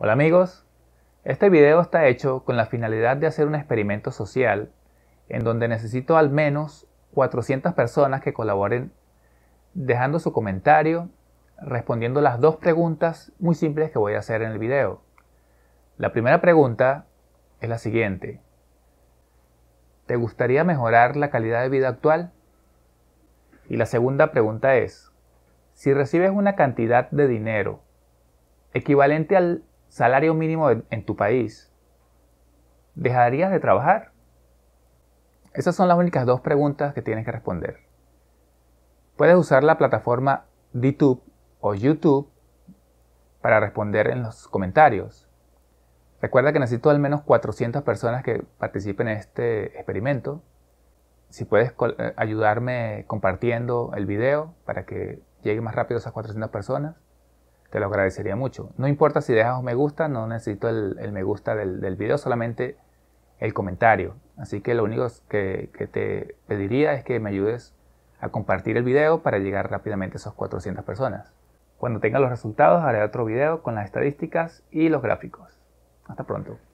Hola amigos, este video está hecho con la finalidad de hacer un experimento social en donde necesito al menos 400 personas que colaboren dejando su comentario, respondiendo las dos preguntas muy simples que voy a hacer en el video. La primera pregunta es la siguiente. ¿Te gustaría mejorar la calidad de vida actual? Y la segunda pregunta es, si recibes una cantidad de dinero equivalente al salario mínimo en tu país, ¿dejarías de trabajar? Esas son las únicas dos preguntas que tienes que responder. Puedes usar la plataforma DTube o YouTube para responder en los comentarios. Recuerda que necesito al menos 400 personas que participen en este experimento. Si puedes eh, ayudarme compartiendo el video para que llegue más rápido a esas 400 personas. Te lo agradecería mucho. No importa si dejas un me gusta, no necesito el, me gusta del, video, solamente el comentario. Así que lo único que, que te pediría es que me ayudes a compartir el video para llegar rápidamente a esos 400 personas. Cuando tenga los resultados haré otro video con las estadísticas y los gráficos. Hasta pronto.